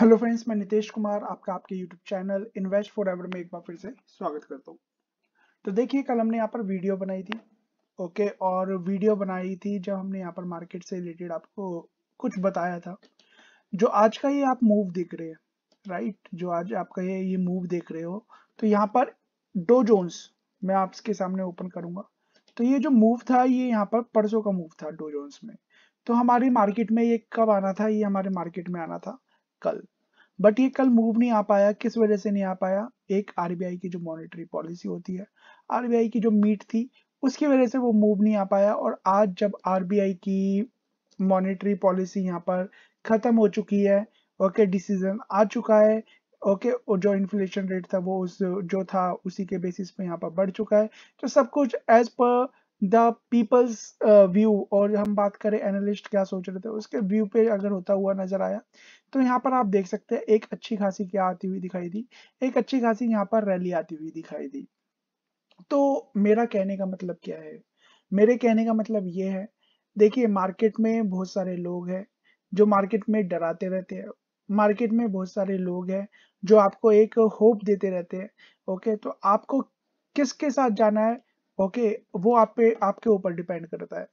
hello friends मैं नितेश कुमार आपका आपके YouTube channel Invest Forever में एक बार फिर से स्वागत करता हूँ तो देखिए कल हमने यहाँ पर वीडियो बनाई थी ओके और वीडियो बनाई थी जब हमने यहाँ पर मार्केट से रिलेटेड आपको कुछ बताया था जो आज का ये आप मूव देख रहे हैं राइट जो आज आपका ये ये मूव देख रहे हो तो यहाँ पर डो जोन्स मैं आपके सामने ओपन करूंगा तो ये जो मूव था ये यहाँ पर परसों का मूव था डो जोन्स में तो हमारी मार्केट में ये कब आना था ये हमारे मार्केट में आना था कल बट ये कल मूव नहीं आ पाया किस वजह से नहीं आ पाया एक आरबीआई की जो मॉनेटरी पॉलिसी होती है आरबीआई की जो मीट थी उसकी वजह से वो मूव नहीं आ पाया और आज जब आरबीआई की मॉनेटरी पॉलिसी यहाँ पर खत्म हो चुकी है ओके डिसीजन आ चुका है ओके okay, और जो इन्फ्लेशन रेट था वो उस जो था उसी के बेसिस पे यहाँ पर बढ़ चुका है तो सब कुछ as per the peoples view और हम बात करें एनालिस्ट क्या सोच रहे थे उसके व्यू पे अगर होता हुआ नजर आया तो यहाँ पर आप देख सकते हैं एक अच्छी खासी क्या आती हुई दिखाई दी एक अच्छी खासी यहाँ पर रैली आती हुई दिखाई दी तो मेरा कहने का मतलब क्या है मेरे कहने का मतलब ये है देखिए मार्केट में बहुत सारे लोग हैं जो मार्केट में डराते रहते हैं मार्केट में बहुत सारे लोग हैं जो आपको एक होप देते रहते हैं ओके तो आपको किसके साथ जाना है ओके वो आप पे आपके ऊपर डिपेंड करता है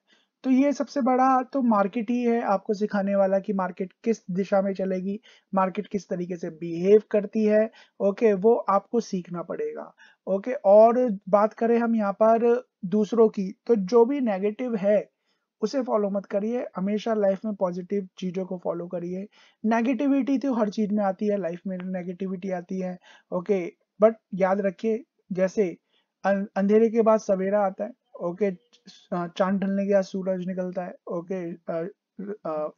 तो ये सबसे बड़ा तो मार्केट ही है आपको सिखाने वाला कि मार्केट किस दिशा में चलेगी मार्केट किस तरीके से बिहेव करती है ओके वो आपको सीखना पड़ेगा ओके और बात करें हम यहाँ पर दूसरों की तो जो भी नेगेटिव है उसे फॉलो मत करिए हमेशा लाइफ में पॉजिटिव चीज़ों को फॉलो करिए नेगेटिविटी तो हर चीज़ में आती है लाइफ में नेगेटिविटी आती है ओके बट याद रखिए जैसे अं, अंधेरे के बाद सवेरा आता है ओके चांद ढलने के बाद सूरज निकलता है ओके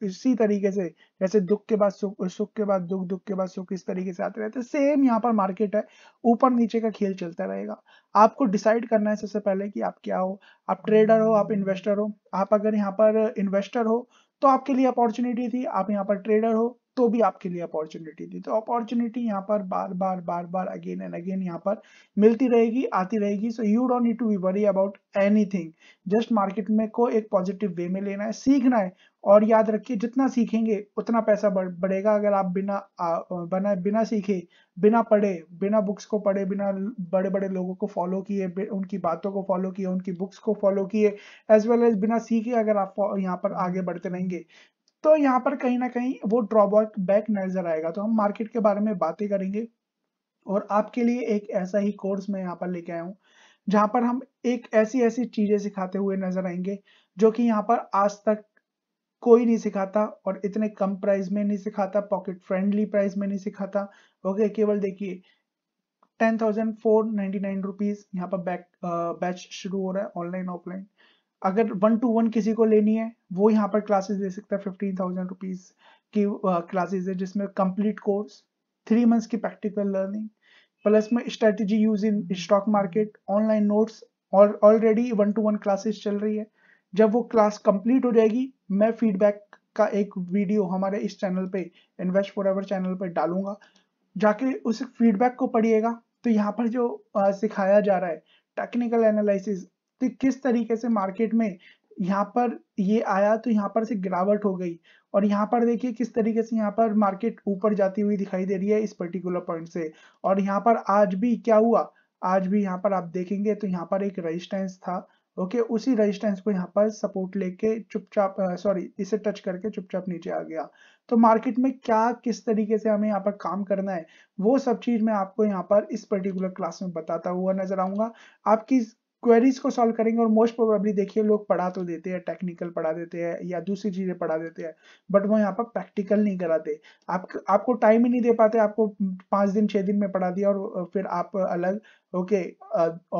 इसी तरीके से जैसे दुख के बाद सुख सुख के बाद दुख दुख के बाद सुख इस तरीके से आते रहते हैं सेम यहाँ पर मार्केट है ऊपर नीचे का खेल चलता रहेगा आपको डिसाइड करना है सबसे पहले कि आप क्या हो आप ट्रेडर हो आप इन्वेस्टर हो आप अगर यहाँ पर इन्वेस्टर हो तो आपके लिए अपॉर्चुनिटी थी आप यहाँ पर ट्रेडर हो तो भी आपके लिए अपॉर्चुनिटी थी तो अपॉर्चुनिटी यहाँ पर बार बार बार बार अगेन एंड अगेन यहाँ पर मिलती रहेगी आती रहेगी so you don't need to be worry about anything just market में को एक पॉजिटिव वे में लेना है सीखना है और याद रखिए जितना सीखेंगे उतना पैसा बढ़ेगा अगर आप बिना बना बिना सीखे बिना पढ़े बिना बुक्स को पढ़े बिना बड़े बड़े लोगों को फॉलो किए उनकी बातों को फॉलो किए उनकी बुक्स को फॉलो किए एज वेल एज बिना सीखे अगर आप यहाँ पर आगे बढ़ते रहेंगे तो यहाँ पर कहीं ना कहीं वो ड्रॉबैक बैक नजर आएगा तो हम मार्केट के बारे में बातें करेंगे और आपके लिए एक ऐसा ही कोर्स मैं यहाँ पर लेके आया हूँ जहाँ पर हम एक ऐसी ऐसी चीजें सिखाते हुए नजर आएंगे जो कि यहाँ पर आज तक कोई नहीं सिखाता और इतने कम प्राइस में नहीं सिखाता पॉकेट फ्रेंडली प्राइस में नहीं सिखाता ओके केवल देखिए ten thousand four ninety nine rupees यहाँ पर बैक बैच शुरू हो रहा है ऑनलाइन ऑफलाइन अगर वन टू वन किसी को लेनी है वो यहाँ पर क्लासेस दे सकता है फिफ्टीन थाउजेंड रुपीज की क्लासेस है जिसमें कंप्लीट कोर्स थ्री मंथ्स की प्रैक्टिकल लर्निंग प्लस में strategy use in stock market online notes और already one two one classes चल रही है जब वो क्लास कंप्लीट हो जाएगी मैं फीडबैक का एक वीडियो हमारे इस चैनल पे इन्वेस्ट फॉर एवर चैनल पर डालूंगा जाके उस फीडबैक को पढ़िएगा तो यहाँ पर जो सिखाया जा रहा है टेक्निकल एनालिसिस कि किस तरीके से मार्केट में यहाँ पर ये आया तो यहाँ पर से गिरावट हो गई और यहाँ पर देखिए किस तरीके से यहाँ पर मार्केट ऊपर जाती हुई दिखाई दे रही है इस पर्टिकुलर पॉइंट से और यहाँ पर आज भी क्या हुआ आज भी यहाँ पर आप देखेंगे तो यहाँ पर एक रजिस्टेंस था ओके okay, उसी रेजिस्टेंस को यहाँ पर सपोर्ट लेके चुपचाप सॉरी इसे टच करके चुपचाप नीचे आ गया तो मार्केट में क्या किस तरीके से हमें यहाँ पर काम करना है वो सब चीज मैं आपको यहाँ पर इस पर्टिकुलर क्लास में बताता हुआ नजर आऊंगा आपकी क्वेरीज को सॉल्व करेंगे और मोस्ट प्रोबेबली देखिए लोग पढ़ा तो देते हैं टेक्निकल पढ़ा देते हैं या दूसरी चीजें पढ़ा देते हैं बट वो यहाँ पर प्रैक्टिकल नहीं कराते आप आपको टाइम ही नहीं दे पाते आपको पांच दिन छह दिन में पढ़ा दिया और फिर आप अलग ओके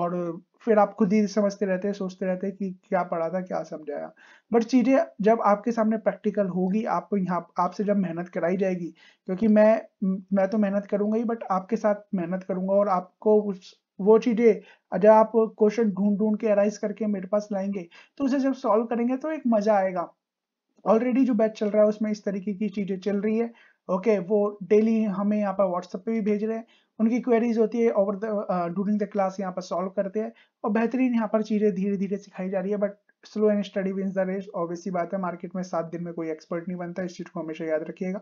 और फिर आप खुद ही समझते रहते हैं सोचते रहते हैं कि क्या पढ़ा था क्या समझाया बट चीज़ें जब आपके सामने प्रैक्टिकल होगी आपको यहाँ आपसे जब मेहनत कराई जाएगी क्योंकि मैं मैं तो मेहनत करूंगा ही बट आपके साथ मेहनत करूंगा और आपको उस वो चीजें जब आप क्वेश्चन ढूंढ ढूंढ के अराइज करके मेरे पास लाएंगे तो उसे जब सॉल्व करेंगे तो एक मजा आएगा ऑलरेडी जो बैच चल रहा है उसमें इस तरीके की चीजें चल रही है ओके okay, वो डेली हमें यहाँ पर व्हाट्सएप पे भी भेज रहे हैं उनकी क्वेरीज होती है over the during the class यहाँ पर सॉल्व करते हैं और बेहतरीन यहाँ पर चीज़ें धीरे धीरे सिखाई जा रही है but slow and study wins the race obviously बात है मार्केट में सात दिन में कोई एक्सपर्ट नहीं बनता इस चीज़ को हमेशा याद रखिएगा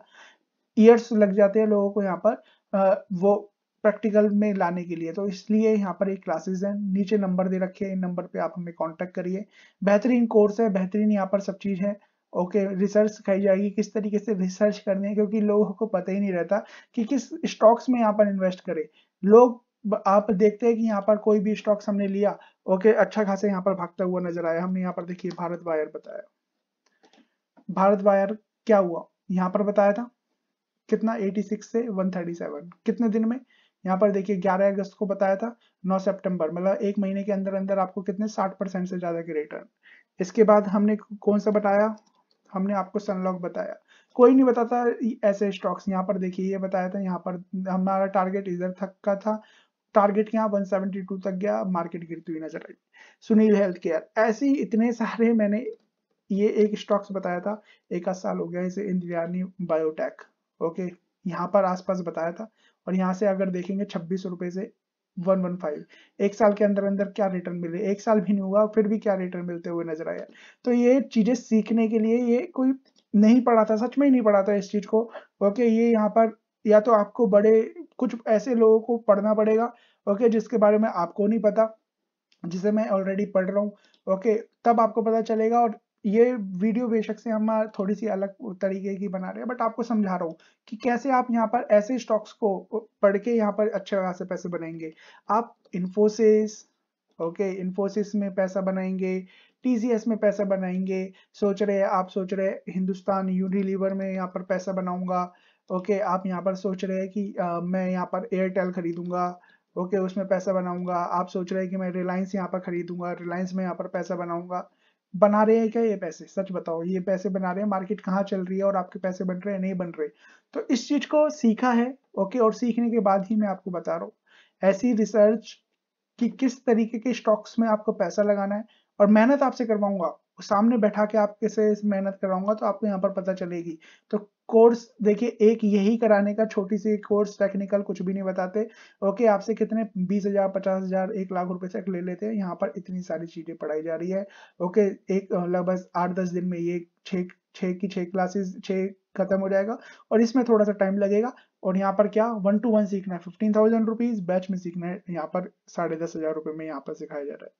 ईयर्स लग जाते हैं लोगों को यहाँ पर आ, वो प्रैक्टिकल में लाने के लिए तो इसलिए यहाँ पर एक क्लासेस हैं नीचे नंबर दे रखे हैं इन नंबर पे आप हमें कांटेक्ट करिए बेहतरीन कोर्स है बेहतरीन यहाँ पर सब चीज़ है ओके रिसर्च सिखाई जाएगी किस तरीके से रिसर्च करनी है क्योंकि लोगों को पता ही नहीं रहता कि किस स्टॉक्स में यहाँ पर इन्वेस्ट करें लोग आप देखते हैं कि यहाँ पर कोई भी स्टॉक्स हमने लिया ओके अच्छा खासा यहाँ पर भागता हुआ नजर आया हमने यहाँ पर देखिए भारत वायर बताया भारत वायर क्या हुआ यहाँ पर बताया था कितना 86 से 137 कितने दिन में यहाँ पर देखिए 11 अगस्त को बताया था 9 सितंबर मतलब एक महीने के अंदर अंदर आपको कितने 60 परसेंट से ज़्यादा के रिटर्न इसके बाद हमने कौन सा बताया हमने आपको सनलॉक बताया कोई नहीं बताता ऐसे स्टॉक्स यहाँ पर देखिए ये बताया था यहाँ पर हमारा टारगेट इधर थक का था टारगेट यहाँ 172 तक गया मार्केट गिरती हुई नजर आई सुनील हेल्थ केयर ऐसे इतने सारे मैंने ये एक स्टॉक्स बताया था एक आध साल हो गया इसे इंद्रियानी बायोटेक ओके यहाँ पर आसपास बताया था और यहाँ से अगर देखेंगे छब्बीस रुपए से वन वन फाइव एक साल के अंदर अंदर क्या रिटर्न मिले एक साल भी नहीं हुआ फिर भी क्या रिटर्न मिलते हुए नजर आया तो ये चीजें सीखने के लिए ये कोई नहीं पढ़ा था सच में ही नहीं पढ़ा था इस चीज को ओके ये यहाँ पर या तो आपको बड़े कुछ ऐसे लोगों को पढ़ना पड़ेगा ओके जिसके बारे में आपको नहीं पता जिसे मैं ऑलरेडी पढ़ रहा हूँ ओके तब आपको पता चलेगा और ये वीडियो बेशक से हम थोड़ी सी अलग तरीके की बना रहे हैं बट आपको समझा रहा हूँ कि कैसे आप यहाँ पर ऐसे स्टॉक्स को पढ़ के यहाँ पर अच्छे खासे पैसे बनाएंगे आप इन्फोसिस ओके इन्फोसिस में पैसा बनाएंगे टीसीएस में पैसा बनाएंगे सोच रहे आप सोच रहे हिंदुस्तान यूनिलीवर में यहाँ पर पैसा बनाऊंगा ओके आप यहाँ पर सोच रहे हैं कि आ, मैं यहाँ पर एयरटेल खरीदूंगा ओके उसमें पैसा बनाऊंगा आप सोच रहे हैं कि मैं रिलायंस यहाँ पर खरीदूंगा रिलायंस में यहाँ पर पैसा बनाऊंगा बना रहे हैं क्या ये पैसे सच बताओ ये पैसे बना रहे हैं मार्केट कहाँ चल रही है और आपके पैसे बन रहे हैं नहीं बन रहे तो इस चीज को सीखा है ओके और सीखने के बाद ही मैं आपको बता रहा हूँ ऐसी रिसर्च कि किस तरीके के स्टॉक्स में आपको पैसा लगाना है और मेहनत आपसे करवाऊंगा सामने बैठा के आपके से मेहनत कराऊंगा तो आपको यहाँ पर पता चलेगी तो कोर्स देखिए एक यही कराने का छोटी सी कोर्स टेक्निकल कुछ भी नहीं बताते ओके आपसे कितने बीस हजार पचास हजार एक लाख रुपए तक ले लेते हैं यहाँ पर इतनी सारी चीजें पढ़ाई जा रही है ओके एक लगभग आठ दस दिन में ये छे छः की छह क्लासेस छः खत्म हो जाएगा और इसमें थोड़ा सा टाइम लगेगा और यहाँ पर क्या वन टू वन सीखना है फिफ्टीन थाउजेंड रुपीज बैच में सीखना है यहाँ पर साढ़े दस हजार रुपये में यहाँ पर सिखाया जा रहा है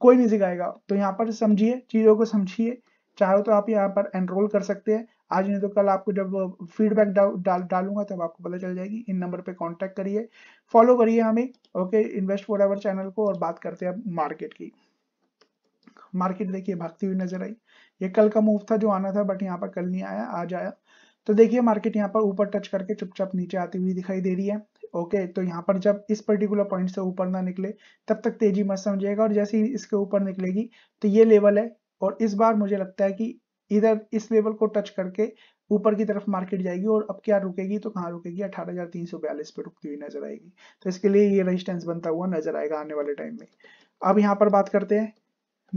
कोई नहीं सिखाएगा तो यहाँ पर समझिए चीज़ों को समझिए चाहे तो आप यहाँ पर एनरोल कर सकते हैं आज नहीं तो कल आपको जब फीडबैक डाल डालूंगा तब आपको पता चल जाएगी इन नंबर पे कांटेक्ट करिए फॉलो करिए हमें okay Invest Forever channel को और बात करते हैं अब मार्केट की मार्केट देखिए भागती हुई नजर आई ये कल का मूव था जो आना था बट यहाँ पर कल नहीं आया आज आया तो देखिए मार्केट यहाँ पर ऊपर टच करके चुपचाप नीचे आती हुई दिखाई दे रही है ओके तो यहाँ पर जब इस पर्टिकुलर पॉइंट से ऊपर ना निकले तब तक तेजी मत समझिएगा और जैसे ही इसके ऊपर निकलेगी तो ये लेवल है और इस बार मुझे लगता है कि इधर इस लेवल को टच करके ऊपर की तरफ मार्केट जाएगी और अब क्या रुकेगी तो कहाँ रुकेगी अठारह हजार तीन सौ बयालीस पे रुकती हुई नजर आएगी तो इसके लिए ये रजिस्टेंस बनता हुआ नजर आएगा आने वाले टाइम में अब यहाँ पर बात करते हैं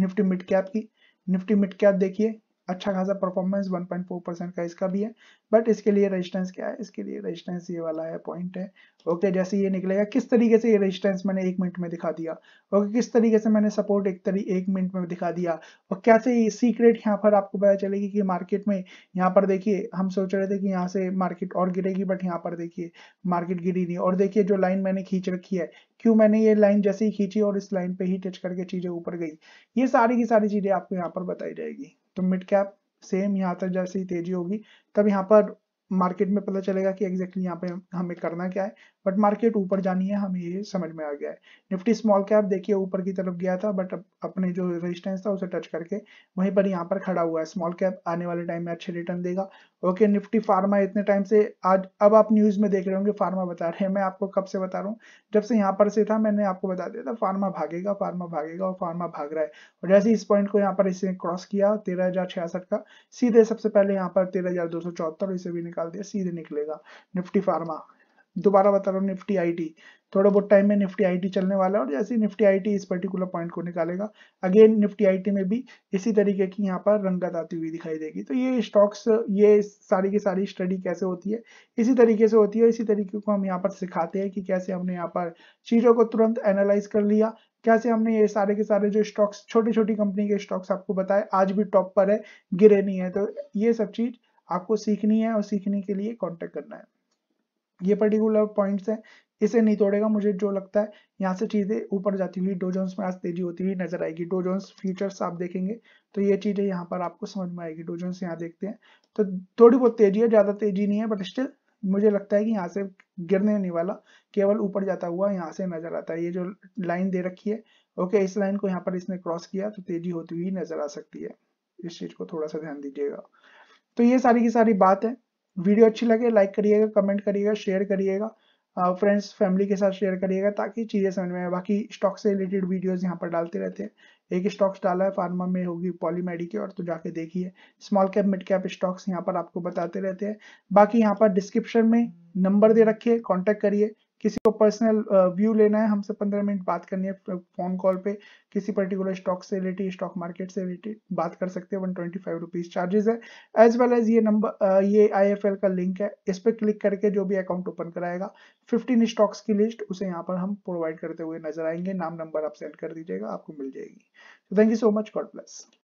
निफ्टी मिड कैप की निफ्टी मिड कैप देखिए अच्छा खासा परफॉर्मेंस 1.4 परसेंट का इसका भी है बट इसके लिए रेजिस्टेंस क्या है इसके लिए रेजिस्टेंस ये वाला है पॉइंट है ओके okay, जैसे ये निकलेगा किस तरीके से ये रेजिस्टेंस मैंने एक मिनट में दिखा दिया ओके okay, किस तरीके से मैंने सपोर्ट एक तरी एक मिनट में दिखा दिया और कैसे ये सीक्रेट यहाँ पर आपको पता चलेगी कि मार्केट में यहाँ पर देखिए हम सोच रहे थे कि यहाँ से मार्केट और गिरेगी बट यहाँ पर देखिए मार्केट गिरी नहीं और देखिए जो लाइन मैंने खींच रखी है क्यों मैंने ये लाइन जैसे ही खींची और इस लाइन पे ही टच करके चीजें ऊपर गई ये सारी की सारी चीजें आपको यहाँ पर बताई जाएगी तो मिड कैप सेम यहाँ तक जैसे ही तेजी होगी तब यहाँ पर मार्केट में पता चलेगा कि एग्जैक्टली यहाँ पे हमें करना क्या है बट मार्केट ऊपर जानी है हमें ये समझ में आ गया है निफ्टी स्मॉल कैप देखिए ऊपर की तरफ गया था बट अपने जो रेजिस्टेंस था उसे टच करके वहीं पर यहाँ पर खड़ा हुआ है स्मॉल कैप आने वाले टाइम में अच्छे रिटर्न देगा ओके निफ्टी फार्मा इतने टाइम से आज अब आप न्यूज में देख रहे होंगे फार्मा बता रहे हैं मैं आपको कब से बता रहा हूँ जब से यहाँ पर से था मैंने आपको बता दिया था फार्मा भागेगा फार्मा भागेगा और फार्मा भाग रहा है और जैसे इस पॉइंट को यहाँ पर इसे क्रॉस किया तेरह का सीधे सबसे पहले यहाँ पर तेरह इसे भी निकाल दिया सीधे निकलेगा निफ्टी फार्मा दोबारा बता रहा हूँ निफ्टी आईटी थोड़ा बहुत टाइम में निफ्टी आईटी चलने वाला है और जैसे निफ्टी आईटी इस पर्टिकुलर पॉइंट को निकालेगा अगेन निफ्टी आईटी में भी इसी तरीके की यहाँ पर रंगत आती हुई दिखाई देगी तो ये स्टॉक्स ये सारी की सारी स्टडी कैसे होती है इसी तरीके से होती है इसी तरीके को हम यहाँ पर सिखाते हैं कि कैसे हमने यहाँ पर चीज़ों को तुरंत एनालाइज कर लिया कैसे हमने ये सारे के सारे जो स्टॉक्स छोटी छोटी कंपनी के स्टॉक्स आपको बताए आज भी टॉप पर है गिरे नहीं है तो ये सब चीज़ आपको सीखनी है और सीखने के लिए कॉन्टेक्ट करना है ये पर्टिकुलर पॉइंट्स हैं इसे नहीं तोड़ेगा मुझे जो लगता है यहाँ से चीजें ऊपर जाती हुई डो में आज तेजी होती हुई नजर आएगी डो फ्यूचर्स फीचर्स आप देखेंगे तो ये चीजें यहाँ पर आपको समझ में आएगी डो यहाँ देखते हैं तो थोड़ी बहुत तेजी है ज्यादा तेजी नहीं है बट स्टिल मुझे लगता है कि यहाँ से गिरने नहीं वाला केवल ऊपर जाता हुआ यहाँ से नजर आता है ये जो लाइन दे रखी है ओके इस लाइन को यहाँ पर इसने क्रॉस किया तो तेजी होती हुई नजर आ सकती है इस चीज को थोड़ा सा ध्यान दीजिएगा तो ये सारी की सारी बात है वीडियो अच्छी लगे लाइक करिएगा कमेंट करिएगा शेयर करिएगा फ्रेंड्स uh, फैमिली के साथ शेयर करिएगा ताकि चीज़ें समझ में आए बाकी स्टॉक से रिलेटेड वीडियोस यहाँ पर डालते रहते हैं एक स्टॉक्स डाला है फार्मा में होगी पॉलीमेडी मेडिकल और तो जाके देखिए small cap mid cap stocks यहाँ पर आपको बताते रहते हैं बाकी यहाँ पर डिस्क्रिप्शन में नंबर दे रखिए कॉन्टैक्ट करिए किसी को पर्सनल व्यू लेना है हमसे पंद्रह मिनट बात करनी है फोन कॉल पे किसी पर्टिकुलर स्टॉक से रिलेटेड स्टॉक मार्केट से रिलेटेड बात कर सकते हैं one twenty five rupees charges है एज वेल एज ये नंबर ये आई एफ एल का लिंक है इस पर क्लिक करके जो भी अकाउंट ओपन कराएगा फिफ्टीन स्टॉक्स की लिस्ट उसे यहाँ पर हम प्रोवाइड करते हुए नजर आएंगे नाम नंबर आप सेंड कर दीजिएगा आपको मिल जाएगी thank you so much God bless